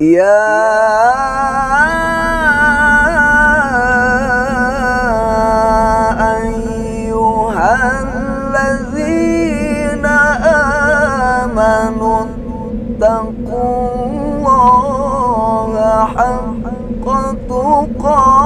يا أيها الذين آمنوا اتقوا الله حق تقاته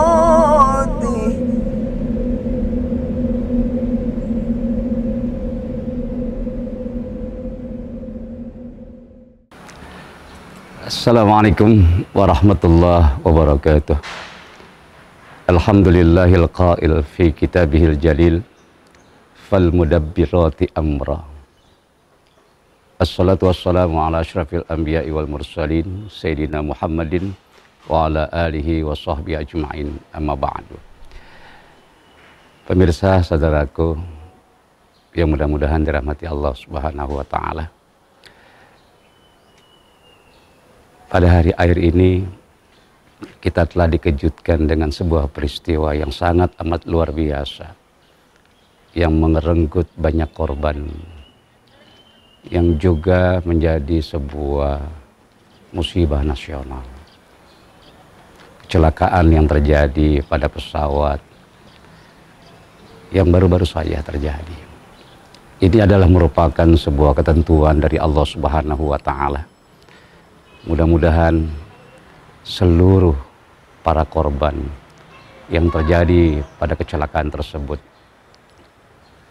Assalamualaikum warahmatullahi wabarakatuh. Alhamdulillahil qail fi kitabihil jalil fal mudabbirati amra. Assalatu wassalamu ala asyrafil anbiya'i wal mursalin sayyidina Muhammadin wa ala alihi wa sahbihi ajma'in amma ba'du. Pemirsa saudaraku yang mudah-mudahan dirahmati Allah Subhanahu wa taala Pada hari air ini kita telah dikejutkan dengan sebuah peristiwa yang sangat amat luar biasa yang mengerenggut banyak korban yang juga menjadi sebuah musibah nasional. Kecelakaan yang terjadi pada pesawat yang baru-baru saja terjadi. Ini adalah merupakan sebuah ketentuan dari Allah Subhanahu wa taala Mudah-mudahan seluruh para korban yang terjadi pada kecelakaan tersebut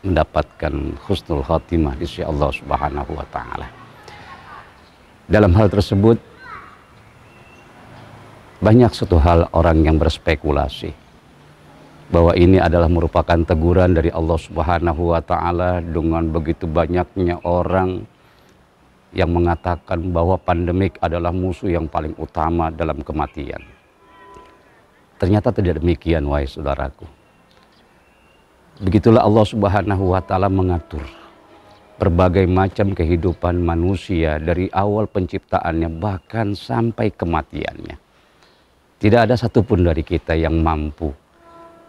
mendapatkan khusnul khatimah di sisi Allah Subhanahu wa taala. Dalam hal tersebut banyak satu hal orang yang berspekulasi bahwa ini adalah merupakan teguran dari Allah Subhanahu wa taala dengan begitu banyaknya orang yang mengatakan bahwa pandemik adalah musuh yang paling utama dalam kematian. Ternyata tidak demikian wahai saudaraku. Begitulah Allah Subhanahu wa taala mengatur berbagai macam kehidupan manusia dari awal penciptaannya bahkan sampai kematiannya. Tidak ada satupun dari kita yang mampu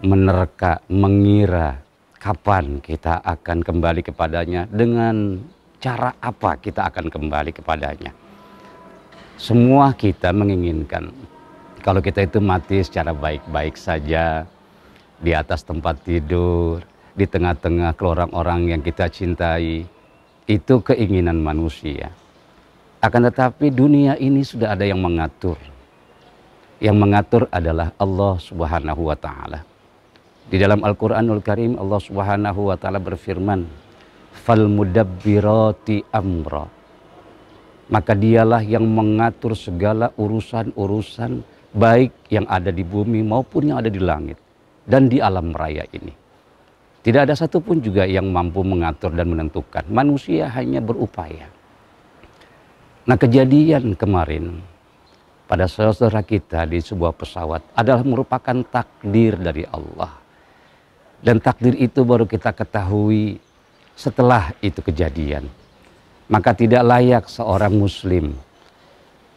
menerka, mengira kapan kita akan kembali kepadanya dengan cara apa kita akan kembali kepadanya. Semua kita menginginkan kalau kita itu mati secara baik-baik saja di atas tempat tidur, di tengah-tengah orang orang yang kita cintai, itu keinginan manusia. Akan tetapi dunia ini sudah ada yang mengatur. Yang mengatur adalah Allah Subhanahu wa taala. Di dalam Al-Qur'anul Karim Allah Subhanahu wa taala berfirman, fal mudabbirati amra maka dialah yang mengatur segala urusan-urusan baik yang ada di bumi maupun yang ada di langit dan di alam raya ini tidak ada satupun juga yang mampu mengatur dan menentukan manusia hanya berupaya nah kejadian kemarin pada saudara kita di sebuah pesawat adalah merupakan takdir dari Allah dan takdir itu baru kita ketahui setelah itu kejadian. Maka tidak layak seorang muslim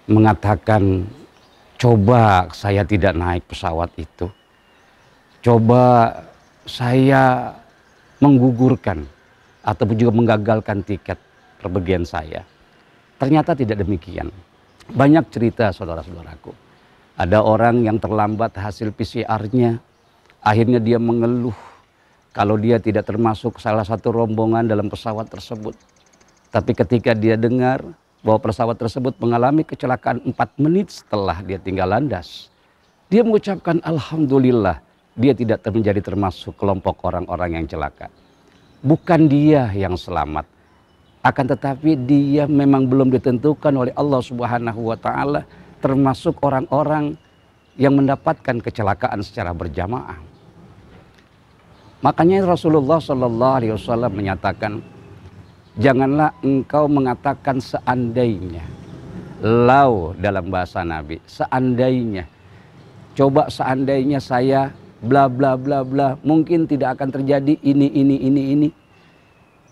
mengatakan coba saya tidak naik pesawat itu. Coba saya menggugurkan ataupun juga menggagalkan tiket perbegian saya. Ternyata tidak demikian. Banyak cerita saudara-saudaraku. Ada orang yang terlambat hasil PCR-nya, akhirnya dia mengeluh kalau dia tidak termasuk salah satu rombongan dalam pesawat tersebut. Tapi ketika dia dengar bahwa pesawat tersebut mengalami kecelakaan 4 menit setelah dia tinggal landas, dia mengucapkan alhamdulillah dia tidak menjadi termasuk kelompok orang-orang yang celaka. Bukan dia yang selamat, akan tetapi dia memang belum ditentukan oleh Allah Subhanahu wa taala termasuk orang-orang yang mendapatkan kecelakaan secara berjamaah. Makanya Rasulullah Shallallahu Alaihi Wasallam menyatakan, janganlah engkau mengatakan seandainya, lau dalam bahasa Nabi, seandainya, coba seandainya saya bla bla bla bla, mungkin tidak akan terjadi ini ini ini ini.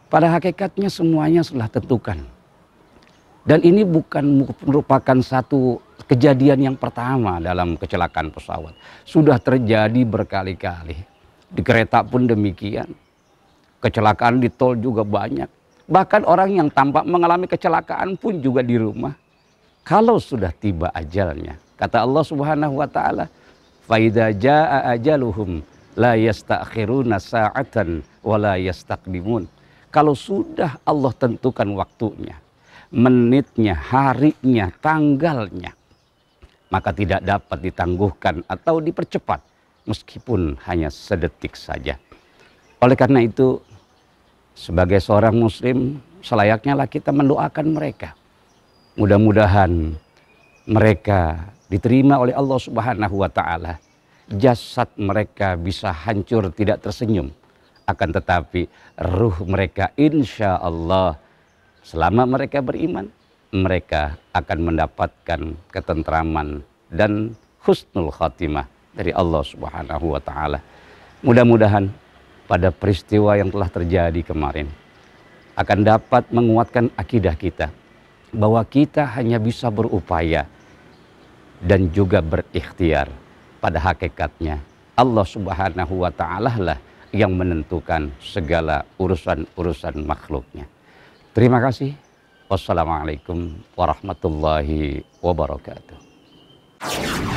Pada hakikatnya semuanya telah tentukan. Dan ini bukan merupakan satu kejadian yang pertama dalam kecelakaan pesawat. Sudah terjadi berkali-kali. Di kereta pun demikian. Kecelakaan di tol juga banyak. Bahkan orang yang tampak mengalami kecelakaan pun juga di rumah. Kalau sudah tiba ajalnya, kata Allah Subhanahu wa taala, "Faidza jaa ajaluhum la yasta'khiruna sa'atan wa la yastaqdimun." Kalau sudah Allah tentukan waktunya, menitnya, harinya, tanggalnya, maka tidak dapat ditangguhkan atau dipercepat meskipun hanya sedetik saja. Oleh karena itu, sebagai seorang muslim, selayaknya lah kita mendoakan mereka. Mudah-mudahan mereka diterima oleh Allah Subhanahu wa taala. Jasad mereka bisa hancur tidak tersenyum. Akan tetapi ruh mereka insya Allah selama mereka beriman, mereka akan mendapatkan ketentraman dan husnul khatimah dari Allah Subhanahu wa taala. Mudah-mudahan pada peristiwa yang telah terjadi kemarin akan dapat menguatkan akidah kita bahwa kita hanya bisa berupaya dan juga berikhtiar pada hakikatnya Allah Subhanahu wa taala lah yang menentukan segala urusan-urusan makhluknya. Terima kasih. Wassalamualaikum warahmatullahi wabarakatuh.